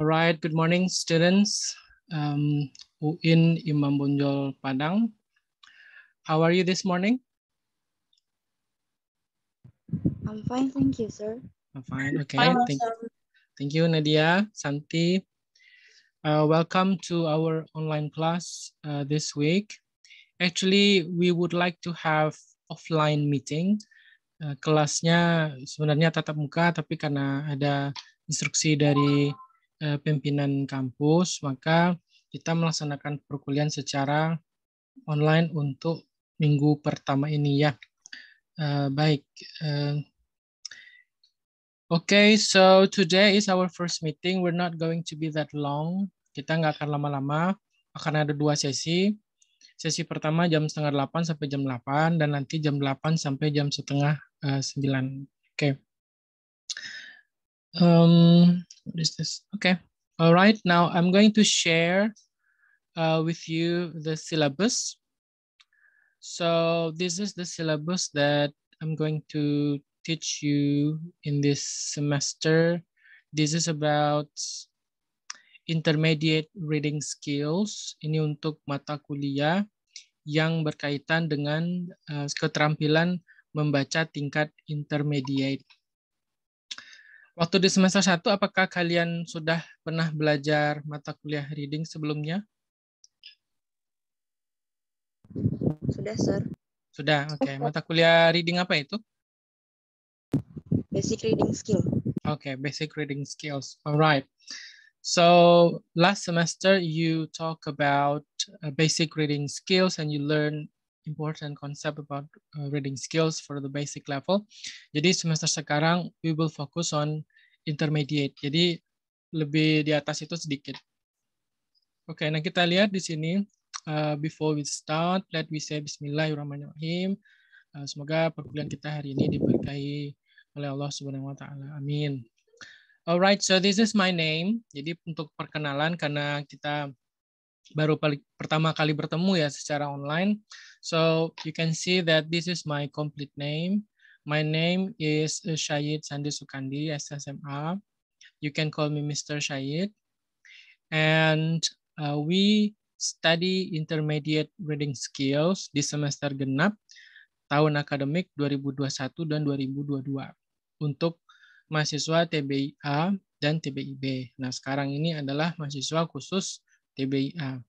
Alright, good morning students. Um, UIN Imam Bonjol Padang. How are you this morning? I'm fine, thank you, sir. I'm fine, okay. Fine, thank, awesome. thank you, Nadia, Santi. Uh, welcome to our online class uh, this week. Actually, we would like to have offline meeting. Uh, kelasnya sebenarnya tatap muka, tapi karena ada instruksi dari Eh, pimpinan kampus, maka kita melaksanakan perkuliahan secara online untuk minggu pertama ini ya. Uh, baik. Uh, eh. okay, so today is our first meeting. We're not going to be that long. Kita nggak akan lama-lama. Akan ada dua sesi. Sesi pertama jam setengah delapan sampai jam delapan dan nanti jam delapan sampai jam setengah sembilan. Oke. Okay. Um, what is this? Okay. All right. Now I'm going to share uh, with you the syllabus. So this is the syllabus that I'm going to teach you in this semester. This is about intermediate reading skills. Ini untuk mata kuliah yang berkaitan dengan uh, keterampilan membaca tingkat intermediate. Waktu di semester 1, apakah kalian sudah pernah belajar mata kuliah reading sebelumnya? Sudah, Sir. Sudah, oke. Okay. Mata kuliah reading apa itu? Basic reading skill. Oke, okay, basic reading skills. Alright. So last semester you talk about uh, basic reading skills and you learn important concept about uh, reading skills for the basic level. Jadi semester sekarang we will focus on intermediate. Jadi lebih di atas itu sedikit. Oke, okay, nah kita lihat di sini uh, before we start, let we say bismillahirrahmanirrahim. Uh, semoga perkuliahan kita hari ini diberkahi oleh Allah Subhanahu wa taala. Amin. Alright, so this is my name. Jadi untuk perkenalan karena kita baru pertama kali bertemu ya secara online. So you can see that this is my complete name. My name is uh, Syahid Sandi Sukandi, SSMA. You can call me Mr. Syahid. And uh, we study intermediate reading skills di semester genap tahun akademik 2021 dan 2022 untuk mahasiswa TBIA dan TBIB. Nah, sekarang ini adalah mahasiswa khusus TBIA.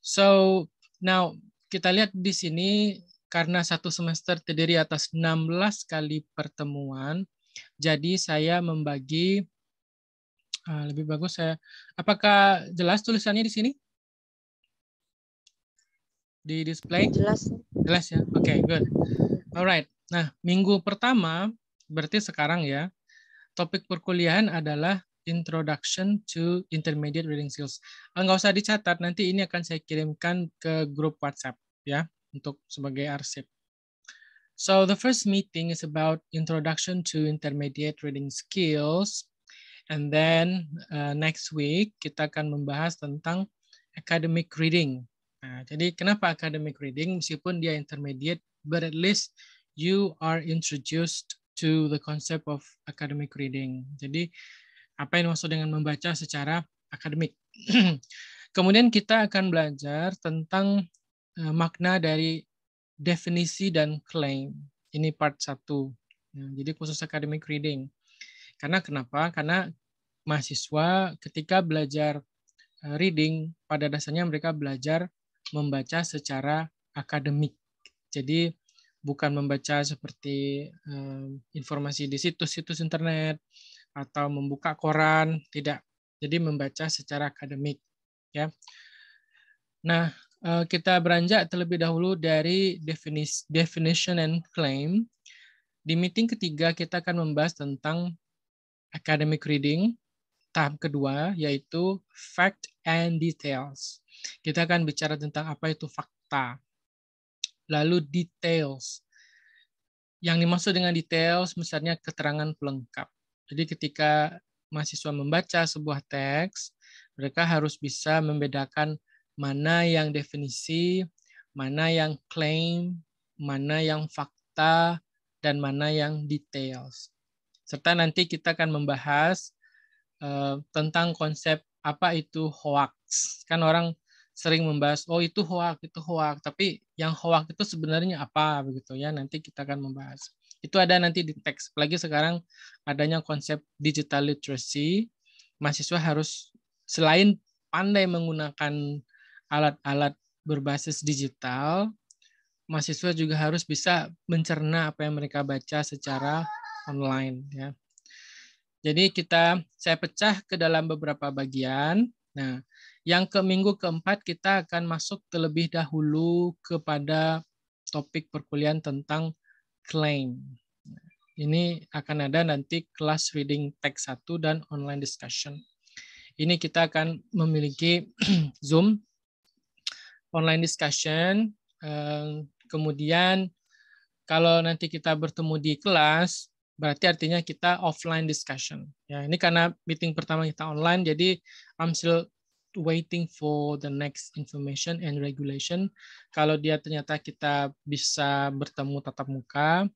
So, now kita lihat di sini karena satu semester terdiri atas 16 kali pertemuan, jadi saya membagi ah, lebih bagus saya apakah jelas tulisannya di sini? Di display? Jelas. Jelas ya. Oke, okay, good. Alright. Nah, minggu pertama berarti sekarang ya. Topik perkuliahan adalah Introduction to Intermediate Reading Skills. Enggak ah, usah dicatat, nanti ini akan saya kirimkan ke grup WhatsApp ya untuk sebagai arsip. So the first meeting is about Introduction to Intermediate Reading Skills. And then uh, next week kita akan membahas tentang academic reading. Nah, jadi kenapa academic reading meskipun dia intermediate, but at least you are introduced to the concept of academic reading. Jadi apa yang dimaksud dengan membaca secara akademik. Kemudian kita akan belajar tentang eh, makna dari definisi dan claim. Ini part satu. Nah, jadi khusus academic reading. Karena kenapa? Karena mahasiswa ketika belajar eh, reading pada dasarnya mereka belajar membaca secara akademik. Jadi bukan membaca seperti eh, informasi di situs-situs internet atau membuka koran, tidak. Jadi membaca secara akademik, ya. Nah, eh, kita beranjak terlebih dahulu dari definition and claim. Di meeting ketiga kita akan membahas tentang academic reading. Tahap kedua yaitu fact and details. Kita akan bicara tentang apa itu fakta. Lalu details. Yang dimaksud dengan details misalnya keterangan pelengkap. Jadi ketika mahasiswa membaca sebuah teks, mereka harus bisa membedakan mana yang definisi, mana yang claim, mana yang fakta, dan mana yang details. Serta nanti kita akan membahas uh, tentang konsep apa itu hoax. Kan orang sering membahas oh itu hoax itu hoax, tapi yang hoax itu sebenarnya apa begitu ya nanti kita akan membahas itu ada nanti di teks. lagi sekarang adanya konsep digital literacy, mahasiswa harus selain pandai menggunakan alat-alat berbasis digital, mahasiswa juga harus bisa mencerna apa yang mereka baca secara online ya. Jadi kita saya pecah ke dalam beberapa bagian. Nah, yang ke minggu keempat kita akan masuk terlebih dahulu kepada topik perkuliahan tentang claim. Ini akan ada nanti kelas reading text 1 dan online discussion. Ini kita akan memiliki Zoom, online discussion, eh, kemudian kalau nanti kita bertemu di kelas, berarti artinya kita offline discussion. Ya, ini karena meeting pertama kita online, jadi I'm waiting for the next information and regulation. Kalau dia ternyata kita bisa bertemu tatap muka,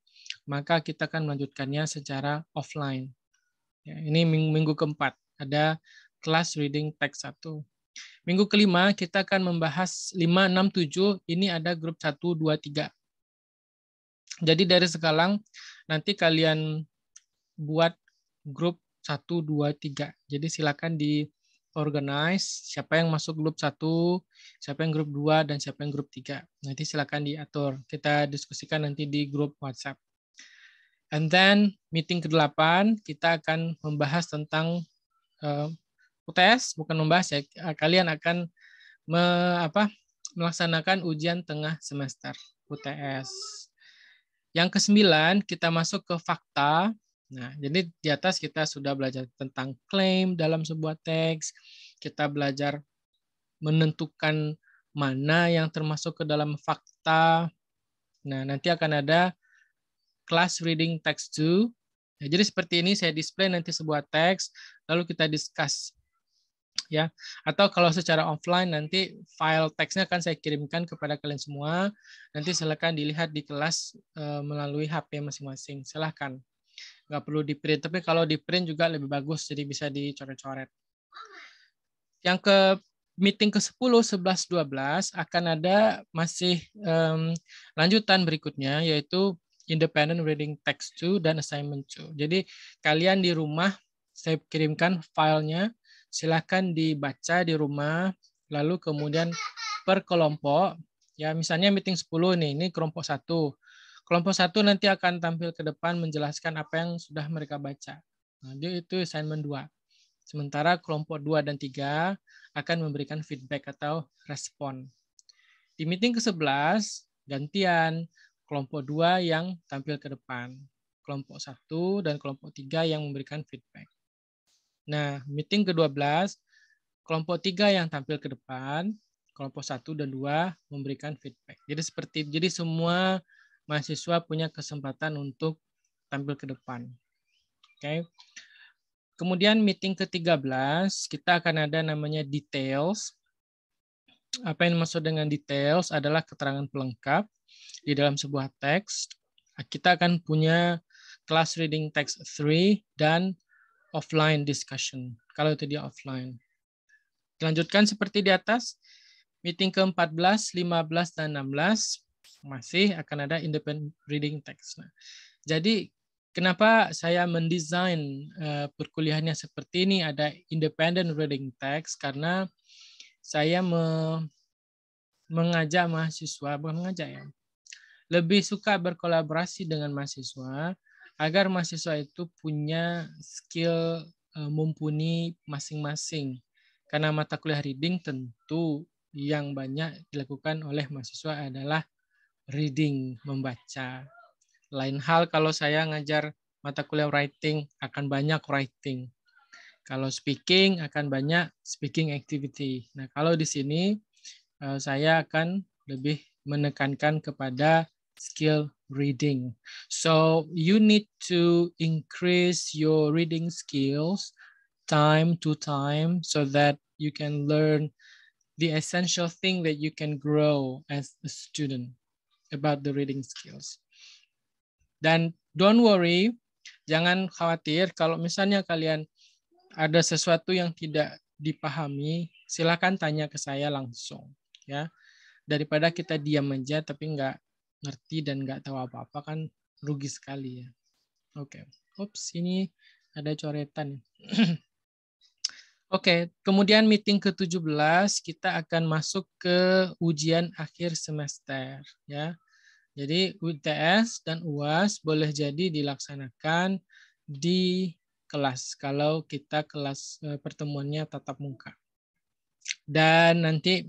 maka kita akan melanjutkannya secara offline. Ya, ini minggu, minggu keempat, ada kelas reading text 1. Minggu kelima kita akan membahas 5, 6, 7, ini ada grup 1, 2, 3. Jadi dari sekarang nanti kalian buat grup 1, 2, 3. Jadi silakan di organize siapa yang masuk grup satu, siapa yang grup dua, dan siapa yang grup tiga. Nanti silakan diatur. Kita diskusikan nanti di grup WhatsApp. And then meeting ke-8 kita akan membahas tentang uh, eh, UTS, bukan membahas ya, kalian akan me, apa, melaksanakan ujian tengah semester UTS. Yang kesembilan kita masuk ke fakta Nah, jadi di atas kita sudah belajar tentang claim dalam sebuah teks, kita belajar menentukan mana yang termasuk ke dalam fakta. Nah, nanti akan ada class reading text 2. Nah, jadi seperti ini saya display nanti sebuah teks, lalu kita discuss ya. Atau kalau secara offline nanti file teksnya akan saya kirimkan kepada kalian semua. Nanti silakan dilihat di kelas eh, melalui HP masing-masing. Silahkan nggak perlu di print tapi kalau di print juga lebih bagus jadi bisa dicoret-coret yang ke meeting ke 10, 11, 12 akan ada masih um, lanjutan berikutnya yaitu independent reading text 2 dan assignment 2. Jadi kalian di rumah saya kirimkan filenya, silahkan dibaca di rumah, lalu kemudian per kelompok, ya misalnya meeting 10 nih, ini kelompok satu Kelompok satu nanti akan tampil ke depan menjelaskan apa yang sudah mereka baca. Nah, itu assignment dua. Sementara kelompok dua dan tiga akan memberikan feedback atau respon. Di meeting ke-11, gantian kelompok dua yang tampil ke depan, kelompok satu dan kelompok tiga yang memberikan feedback. Nah, meeting ke-12, kelompok tiga yang tampil ke depan, kelompok satu dan dua memberikan feedback. Jadi seperti jadi semua mahasiswa punya kesempatan untuk tampil ke depan. Oke. Okay. Kemudian meeting ke-13 kita akan ada namanya details. Apa yang dimaksud dengan details adalah keterangan pelengkap di dalam sebuah teks. Kita akan punya class reading text 3 dan offline discussion. Kalau itu dia offline. Dilanjutkan seperti di atas, meeting ke-14, 15, dan 16 masih akan ada independent reading text. Nah, jadi kenapa saya mendesain uh, perkuliahannya seperti ini ada independent reading text karena saya me mengajak mahasiswa bukan mengajak ya lebih suka berkolaborasi dengan mahasiswa agar mahasiswa itu punya skill uh, mumpuni masing-masing karena mata kuliah reading tentu yang banyak dilakukan oleh mahasiswa adalah reading, membaca. Lain hal kalau saya ngajar mata kuliah writing, akan banyak writing. Kalau speaking, akan banyak speaking activity. Nah, kalau di sini eh, saya akan lebih menekankan kepada skill reading. So, you need to increase your reading skills time to time so that you can learn the essential thing that you can grow as a student about the reading skills. Dan don't worry, jangan khawatir kalau misalnya kalian ada sesuatu yang tidak dipahami, silakan tanya ke saya langsung ya. Daripada kita diam aja tapi nggak ngerti dan nggak tahu apa-apa kan rugi sekali ya. Oke. Okay. Ups, ini ada coretan. Oke, okay, kemudian meeting ke-17 kita akan masuk ke ujian akhir semester ya. Jadi UTS dan UAS boleh jadi dilaksanakan di kelas kalau kita kelas e, pertemuannya tatap muka. Dan nanti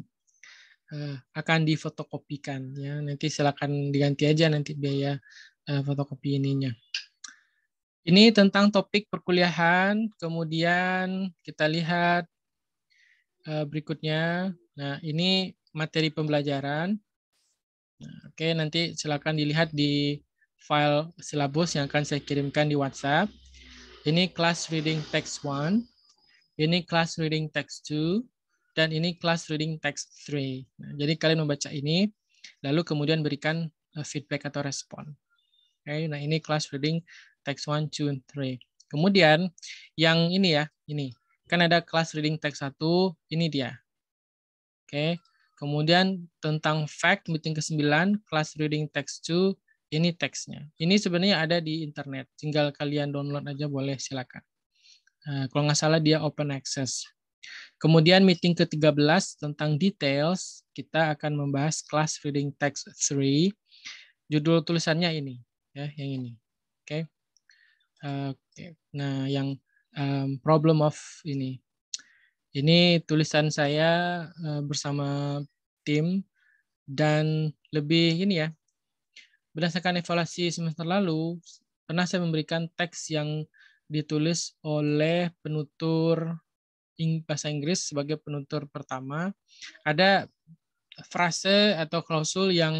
e, akan difotokopikan ya. Nanti silakan diganti aja nanti biaya e, fotokopi ininya. Ini tentang topik perkuliahan. Kemudian kita lihat berikutnya. Nah, ini materi pembelajaran. Nah, oke, okay, nanti silakan dilihat di file silabus yang akan saya kirimkan di WhatsApp. Ini class reading text 1, ini class reading text 2, dan ini class reading text 3. Nah, jadi kalian membaca ini, lalu kemudian berikan eh, feedback atau respon. Oke, okay, nah ini class reading text 1, 2, 3. Kemudian yang ini ya, ini. Kan ada class reading text 1, ini dia. Oke, okay. Kemudian tentang fact meeting ke-9 class reading text 2 ini teksnya. Ini sebenarnya ada di internet. Tinggal kalian download aja boleh silakan. Nah, kalau nggak salah dia open access. Kemudian meeting ke-13 tentang details, kita akan membahas class reading text 3. Judul tulisannya ini, ya, yang ini. Oke. Okay. Uh, eh, Okay. Nah, yang um, problem of ini ini tulisan saya eh, bersama tim dan lebih ini ya. Berdasarkan evaluasi semester lalu, pernah saya memberikan teks yang ditulis oleh penutur bahasa Inggris sebagai penutur pertama. Ada frase atau klausul yang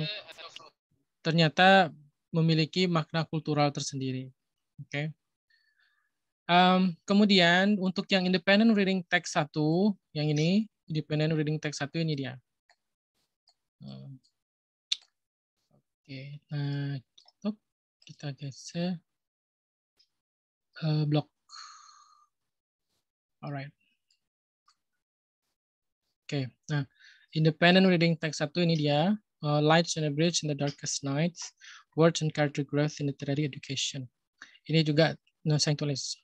ternyata memiliki makna kultural tersendiri. Oke. Okay. Um, kemudian untuk yang independent reading text 1, yang ini, independent reading text 1 ini dia. Um, Oke, okay. nah tutup. kita geser uh, blok. Alright. Oke, okay. nah independent reading text 1 ini dia. Uh, lights on a bridge in the darkest nights, words and character growth in literary education. Ini juga nah, saya tulis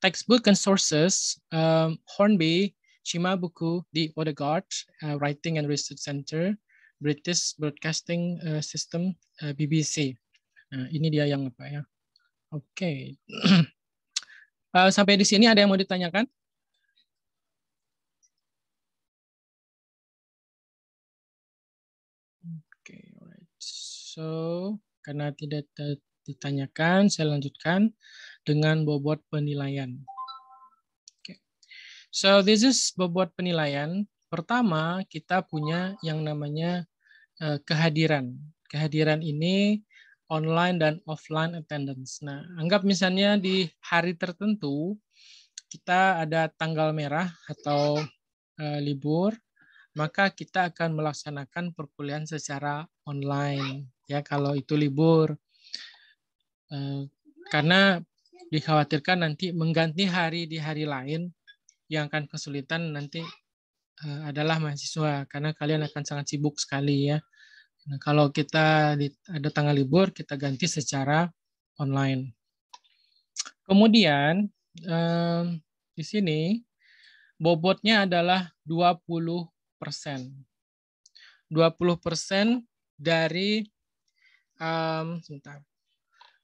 textbook and sources, um, Hornby, Shimabuku, the Odegaard uh, Writing and Research Center, British Broadcasting uh, System, uh, BBC. Nah, ini dia yang apa ya? Oke. Okay. uh, sampai di sini ada yang mau ditanyakan? Oke, okay, alright. So, karena tidak ditanyakan, saya lanjutkan dengan bobot penilaian. Okay. So this is bobot penilaian. Pertama, kita punya yang namanya uh, kehadiran. Kehadiran ini online dan offline attendance. Nah, anggap misalnya di hari tertentu kita ada tanggal merah atau uh, libur, maka kita akan melaksanakan perkuliahan secara online ya kalau itu libur. Uh, karena dikhawatirkan nanti mengganti hari di hari lain yang akan kesulitan nanti eh, adalah mahasiswa karena kalian akan sangat sibuk sekali ya. Nah, kalau kita ada tanggal libur kita ganti secara online. Kemudian di sini bobotnya adalah 20 persen. 20 persen dari um, sebentar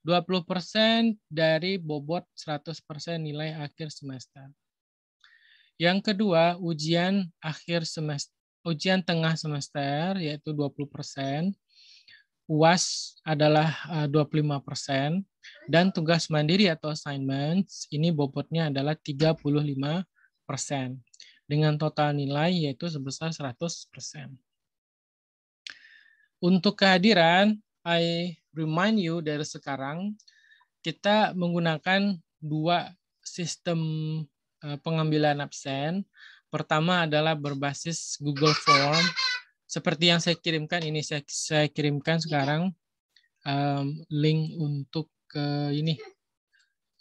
20% dari bobot 100% nilai akhir semester. Yang kedua, ujian akhir semester ujian tengah semester yaitu 20%, UAS adalah 25% eh, dan tugas mandiri atau assignments ini bobotnya adalah 35% dengan total nilai yaitu sebesar 100%. Untuk kehadiran I remind you dari sekarang kita menggunakan dua sistem eh, pengambilan absen. Pertama adalah berbasis Google Form. Seperti yang saya kirimkan ini saya, saya kirimkan sekarang um, link untuk uh, ini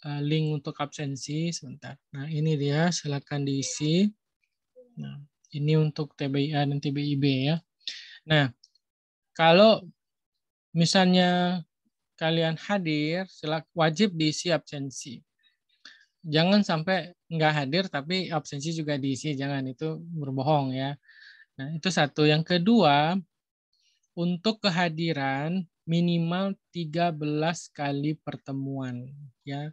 uh, link untuk absensi sebentar. Nah, ini dia silakan diisi. Nah, ini untuk TBA dan TBIB ya. Nah, kalau misalnya kalian hadir, silak, wajib diisi absensi. Jangan sampai nggak hadir tapi absensi juga diisi, jangan itu berbohong ya. Nah, itu satu. Yang kedua, untuk kehadiran minimal 13 kali pertemuan ya.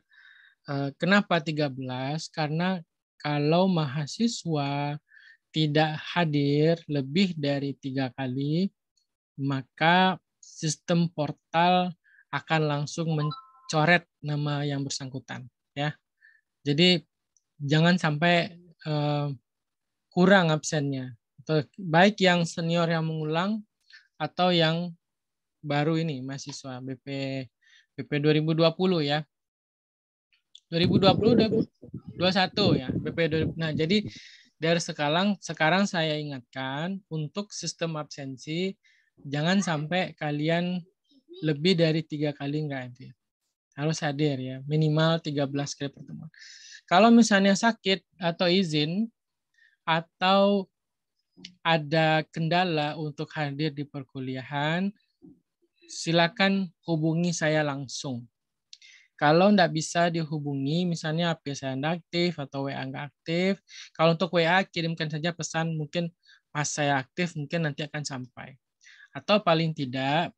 Eh, kenapa 13? Karena kalau mahasiswa tidak hadir lebih dari tiga kali, maka sistem portal akan langsung mencoret nama yang bersangkutan ya. Jadi jangan sampai uh, kurang absennya. Baik yang senior yang mengulang atau yang baru ini mahasiswa BP BP 2020 ya. 2020 2021 ya BP 2020. Nah, jadi dari sekarang sekarang saya ingatkan untuk sistem absensi jangan sampai kalian lebih dari tiga kali nggak hadir. Harus hadir ya, minimal 13 kali pertemuan. Kalau misalnya sakit atau izin atau ada kendala untuk hadir di perkuliahan, silakan hubungi saya langsung. Kalau tidak bisa dihubungi, misalnya HP saya tidak aktif atau WA nggak aktif, kalau untuk WA kirimkan saja pesan mungkin pas saya aktif mungkin nanti akan sampai atau paling tidak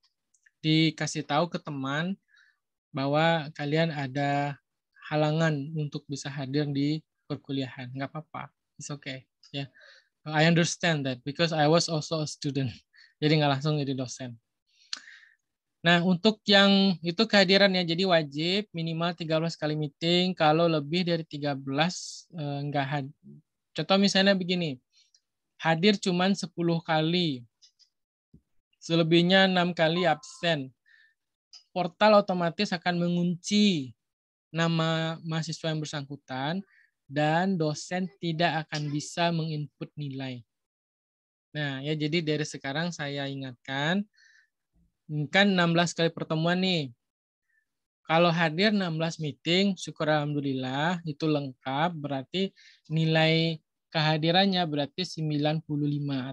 dikasih tahu ke teman bahwa kalian ada halangan untuk bisa hadir di perkuliahan. Nggak apa-apa, it's okay. Ya, yeah. I understand that because I was also a student. Jadi nggak langsung jadi dosen. Nah, untuk yang itu kehadiran ya jadi wajib minimal 13 kali meeting. Kalau lebih dari 13 enggak eh, hadir. Contoh misalnya begini. Hadir cuman 10 kali. Selebihnya enam kali absen. Portal otomatis akan mengunci nama mahasiswa yang bersangkutan dan dosen tidak akan bisa menginput nilai. Nah, ya jadi dari sekarang saya ingatkan kan 16 kali pertemuan nih. Kalau hadir 16 meeting, syukur alhamdulillah itu lengkap, berarti nilai kehadirannya berarti 95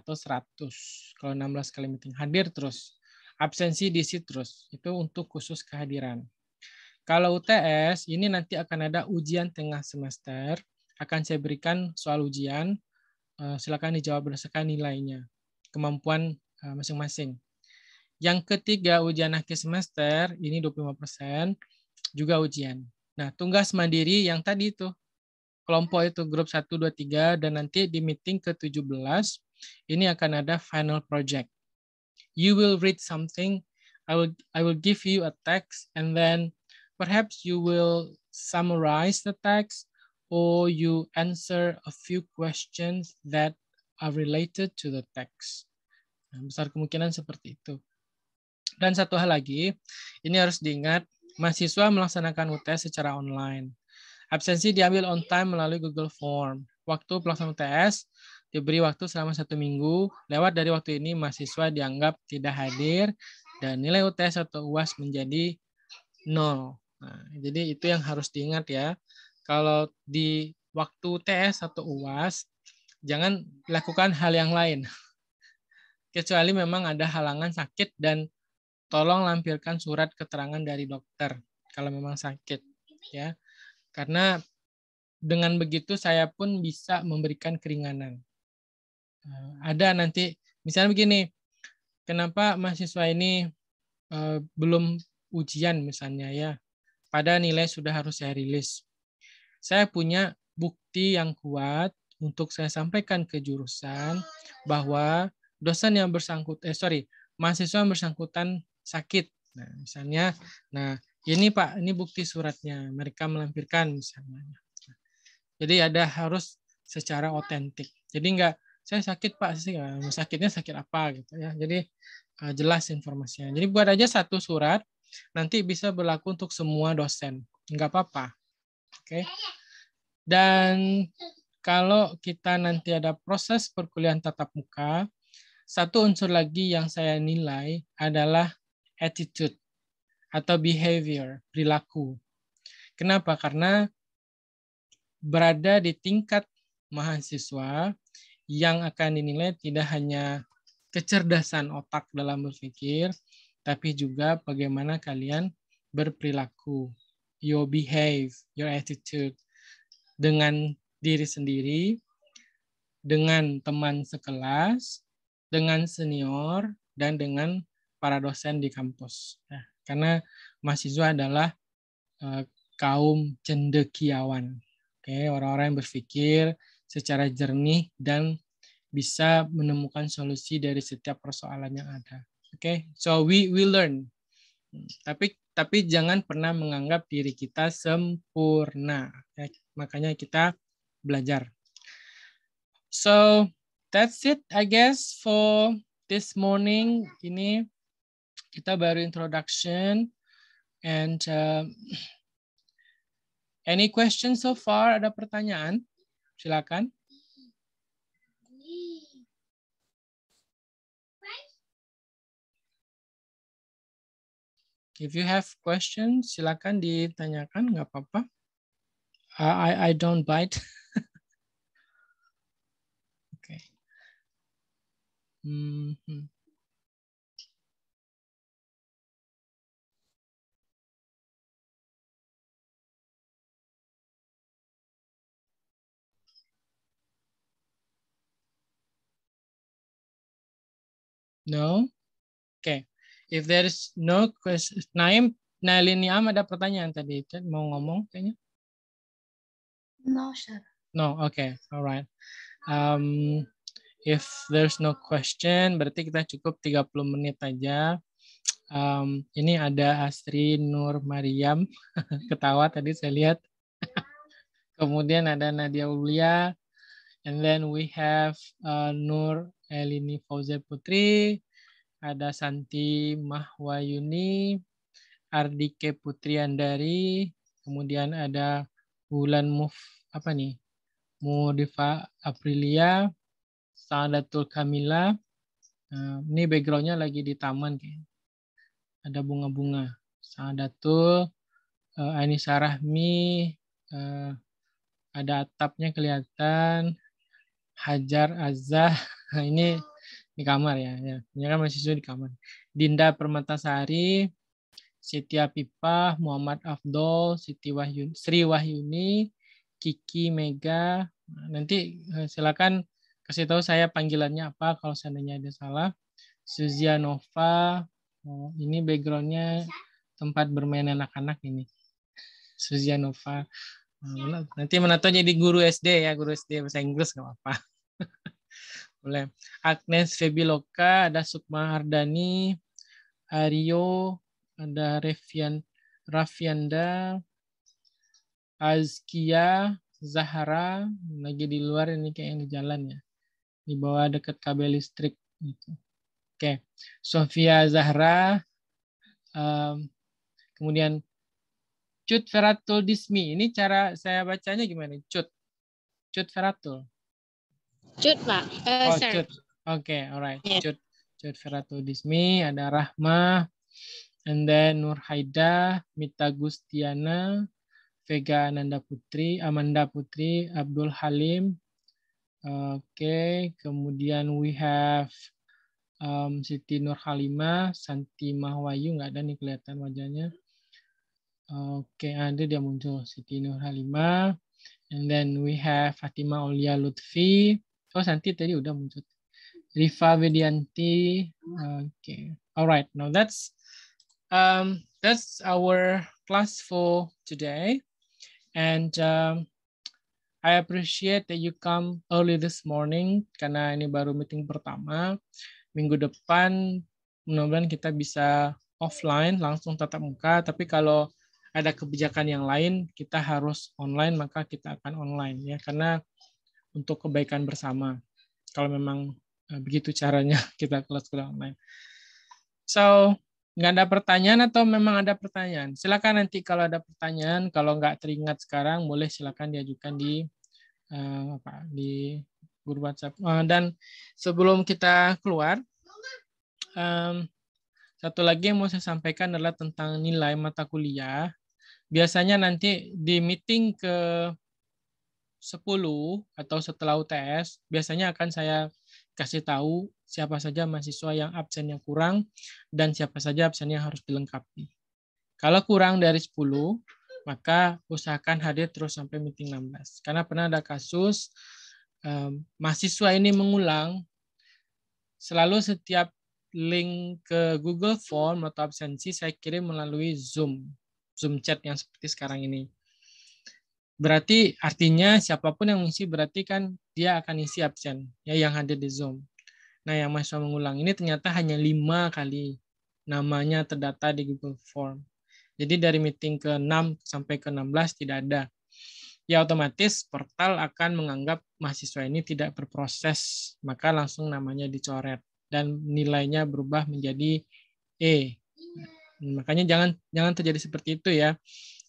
atau 100. Kalau 16 kali meeting hadir terus, absensi di situ terus. Itu untuk khusus kehadiran. Kalau UTS ini nanti akan ada ujian tengah semester, akan saya berikan soal ujian. Eh, silakan dijawab berdasarkan nilainya, kemampuan eh, masing-masing. Yang ketiga ujian akhir semester ini 25% juga ujian. Nah, tugas mandiri yang tadi itu kelompok itu grup 1 2 3 dan nanti di meeting ke-17 ini akan ada final project. You will read something, I will I will give you a text and then perhaps you will summarize the text or you answer a few questions that are related to the text. Nah, besar kemungkinan seperti itu. Dan satu hal lagi, ini harus diingat, mahasiswa melaksanakan UTS secara online. Absensi diambil on time melalui Google Form. Waktu pelaksanaan UTS diberi waktu selama satu minggu. Lewat dari waktu ini, mahasiswa dianggap tidak hadir dan nilai UTS atau UAS menjadi nol. Nah, jadi itu yang harus diingat ya. Kalau di waktu UTS atau UAS, jangan lakukan hal yang lain. Kecuali memang ada halangan sakit dan tolong lampirkan surat keterangan dari dokter kalau memang sakit ya. Karena dengan begitu saya pun bisa memberikan keringanan. Eh, ada nanti, misalnya begini, kenapa mahasiswa ini eh, belum ujian misalnya ya, pada nilai sudah harus saya rilis. Saya punya bukti yang kuat untuk saya sampaikan ke jurusan bahwa dosen yang bersangkut eh sorry mahasiswa yang bersangkutan sakit. Nah misalnya, nah ini Pak, ini bukti suratnya. Mereka melampirkan misalnya. Jadi ada harus secara otentik. Jadi enggak saya sakit Pak, sih, sakitnya sakit apa gitu ya. Jadi e, jelas informasinya. Jadi buat aja satu surat nanti bisa berlaku untuk semua dosen. Enggak apa-apa. Oke. Dan kalau kita nanti ada proses perkuliahan tatap muka, satu unsur lagi yang saya nilai adalah attitude atau behavior, perilaku. Kenapa? Karena berada di tingkat mahasiswa yang akan dinilai tidak hanya kecerdasan otak dalam berpikir, tapi juga bagaimana kalian berperilaku, your behave, your attitude dengan diri sendiri, dengan teman sekelas, dengan senior, dan dengan para dosen di kampus. Nah, karena mahasiswa adalah uh, kaum cendekiawan. Oke, okay, orang-orang yang berpikir secara jernih dan bisa menemukan solusi dari setiap persoalan yang ada. Oke, okay? so we we learn. Tapi tapi jangan pernah menganggap diri kita sempurna. Ya, makanya kita belajar. So that's it I guess for this morning. Ini kita baru introduction and uh, any question so far? Ada pertanyaan? Silakan. If you have questions, silakan ditanyakan, nggak apa-apa. Uh, I, I don't bite. okay. Mm -hmm. No? Oke. Okay. If there is no question, Naim, Nailin Niam ada pertanyaan tadi. Mau ngomong kayaknya? No, sir. No, oke. Okay. Alright. Um, if there's no question, berarti kita cukup 30 menit aja. Um, ini ada Astri Nur Mariam. Ketawa tadi saya lihat. Kemudian ada Nadia Ulia. And then we have uh, Nur Elini Fauze Putri, ada Santi Mahwayuni, Ardike Putriandari, kemudian ada Bulan Muf apa nih? Mudifa Aprilia, Sadatul Kamila. Nah, ini backgroundnya lagi di taman kan, Ada bunga-bunga. Sadatul, eh, Anissa Sarahmi, eh, ada atapnya kelihatan, Hajar Azah, Nah, ini di kamar ya. ya. Ini kan mahasiswa di kamar. Dinda Permatasari, Setia Pipa, Muhammad Afdol, Siti Wahyuni, Sri Wahyuni, Kiki Mega. Nah, nanti eh, silakan kasih tahu saya panggilannya apa kalau seandainya ada salah. oh, ini backgroundnya tempat bermain anak-anak ini. Nova, nah, Nanti Menato jadi guru SD ya, guru SD bahasa Inggris nggak apa-apa. Boleh. Agnes Febiloka, ada Sukma Hardani, Aryo, ada Revian, Rafianda, Azkia, Zahara, lagi di luar ini kayak yang di jalan ya. Di bawah dekat kabel listrik. Gitu. Oke, Sofia Zahra, um, kemudian Cut Feratul Dismi. Ini cara saya bacanya gimana? Cut. Cut Feratul cut Pak. Uh, oh, sir. Oke, okay, alright. Yeah. cut Feratu Dismi, ada Rahma, and then Nur Haida, Mita Gustiana, Vega Ananda Putri, Amanda Putri, Abdul Halim. Oke, okay. kemudian we have um, Siti Nur Halima, Santi Mahwayu, nggak ada nih kelihatan wajahnya. Oke, okay, ada dia muncul Siti Nur Halima. And then we have Fatima Olia Lutfi, Oh, Santi tadi udah muncul. Rifa Vidianti. Okay. Alright, Now that's um, that's our class for today. And um, I appreciate that you come early this morning karena ini baru meeting pertama. Minggu depan mudah-mudahan kita bisa offline langsung tatap muka, tapi kalau ada kebijakan yang lain kita harus online maka kita akan online ya karena untuk kebaikan bersama. Kalau memang eh, begitu caranya kita kelas kuliah online. So, nggak ada pertanyaan atau memang ada pertanyaan? Silakan nanti kalau ada pertanyaan, kalau nggak teringat sekarang, boleh silakan diajukan di uh, apa di grup WhatsApp. Uh, dan sebelum kita keluar, um, satu lagi yang mau saya sampaikan adalah tentang nilai mata kuliah. Biasanya nanti di meeting ke 10 atau setelah UTS, biasanya akan saya kasih tahu siapa saja mahasiswa yang absen yang kurang dan siapa saja absen yang harus dilengkapi. Kalau kurang dari 10, maka usahakan hadir terus sampai meeting 16. Karena pernah ada kasus um, mahasiswa ini mengulang selalu setiap link ke Google Form atau absensi saya kirim melalui Zoom, Zoom chat yang seperti sekarang ini berarti artinya siapapun yang mengisi berarti kan dia akan isi absen ya yang hadir di Zoom. Nah, yang mahasiswa mengulang ini ternyata hanya lima kali namanya terdata di Google Form. Jadi dari meeting ke-6 sampai ke-16 tidak ada. Ya otomatis portal akan menganggap mahasiswa ini tidak berproses, maka langsung namanya dicoret dan nilainya berubah menjadi E. Makanya jangan jangan terjadi seperti itu ya.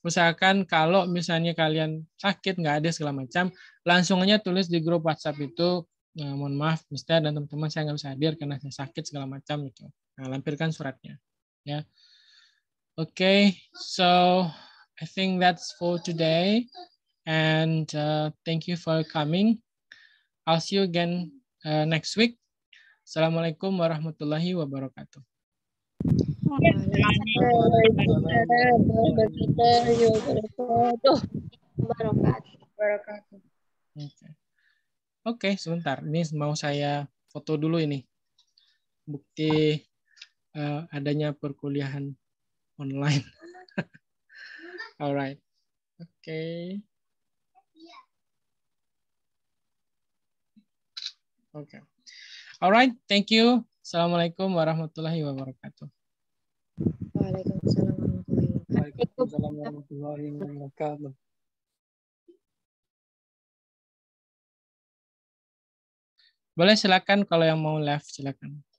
Misalkan kalau misalnya kalian sakit, nggak ada segala macam, langsung aja tulis di grup WhatsApp itu, nah, mohon maaf, Mister dan teman-teman saya nggak bisa hadir karena saya sakit segala macam gitu. Nah, lampirkan suratnya. Ya. Oke, okay, so I think that's for today. And uh, thank you for coming. I'll see you again uh, next week. Assalamualaikum warahmatullahi wabarakatuh. Oke, sebentar. Ini mau saya foto dulu ini. Bukti uh, adanya perkuliahan online. Alright. Oke. Okay. Oke. Okay. Alright, thank you. Assalamualaikum warahmatullahi wabarakatuh. Waalaikumsalam warahmatullahi wabarakatuh. Boleh silakan kalau yang mau live silakan.